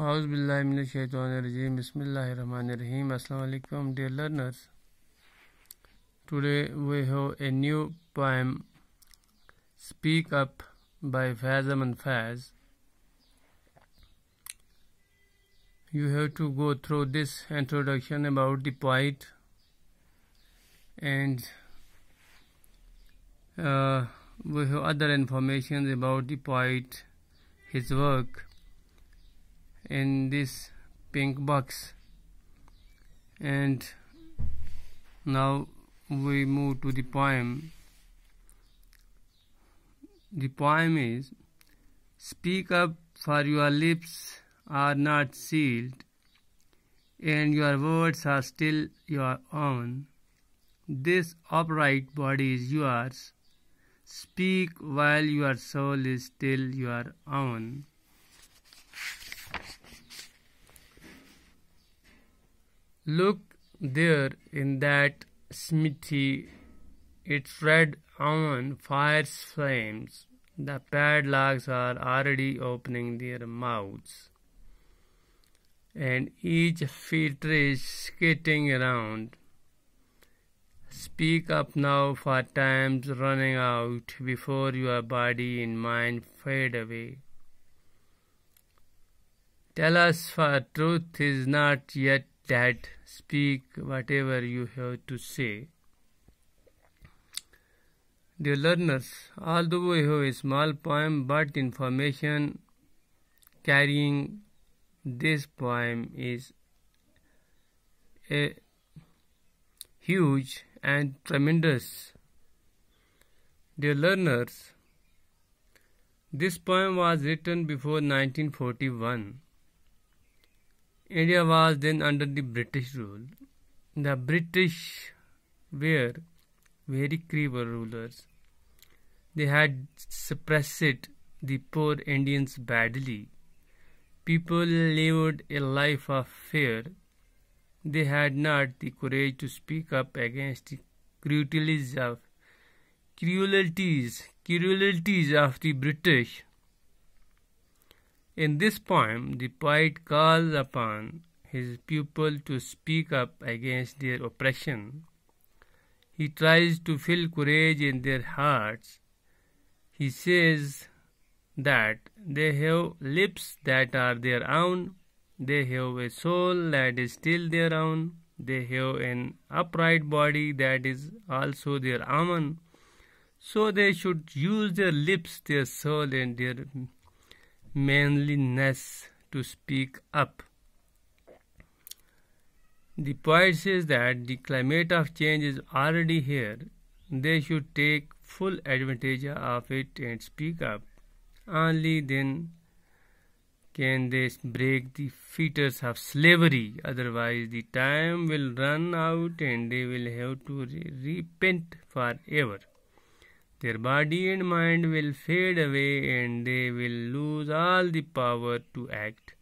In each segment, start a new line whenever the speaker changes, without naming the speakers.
Auzubillahiminashaitanirajim. Bismillahirrahmanirrahim. Assalamu alaikum, dear learners. Today we have a new poem, Speak Up by Fazam and Faz. You have to go through this introduction about the poet and uh, we have other information about the poet, his work in this pink box and now we move to the poem the poem is speak up for your lips are not sealed and your words are still your own this upright body is yours speak while your soul is still your own Look there in that smithy, it's red on fire's flames. The padlocks are already opening their mouths, and each filter is skating around. Speak up now, for time's running out before your body and mind fade away. Tell us, for truth is not yet Dad, speak whatever you have to say. Dear learners, although we have a small poem, but information carrying this poem is a huge and tremendous. Dear learners, this poem was written before 1941. India was then under the British rule. The British were very cruel rulers. They had suppressed the poor Indians badly. People lived a life of fear. They had not the courage to speak up against the cruelties of cruelties, cruelties of the British. In this poem, the poet calls upon his pupil to speak up against their oppression. He tries to fill courage in their hearts. He says that they have lips that are their own, they have a soul that is still their own, they have an upright body that is also their own. So they should use their lips, their soul, and their manliness to speak up. The poet says that the climate of change is already here. They should take full advantage of it and speak up. Only then can they break the fetters of slavery. Otherwise, the time will run out and they will have to re repent forever. Their body and mind will fade away and they will lose all the power to act.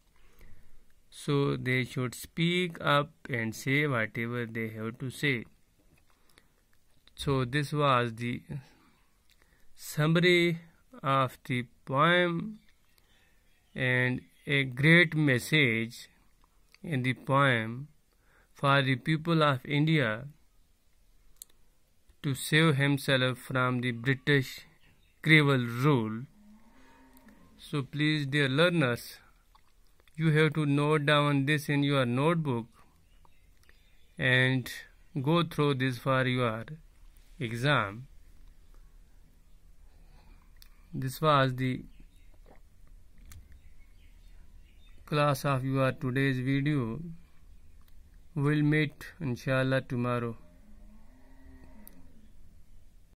So they should speak up and say whatever they have to say. So this was the summary of the poem and a great message in the poem for the people of India to save himself from the British cruel rule. So please dear learners, you have to note down this in your notebook and go through this for your exam. This was the class of your today's video. We'll meet inshallah tomorrow.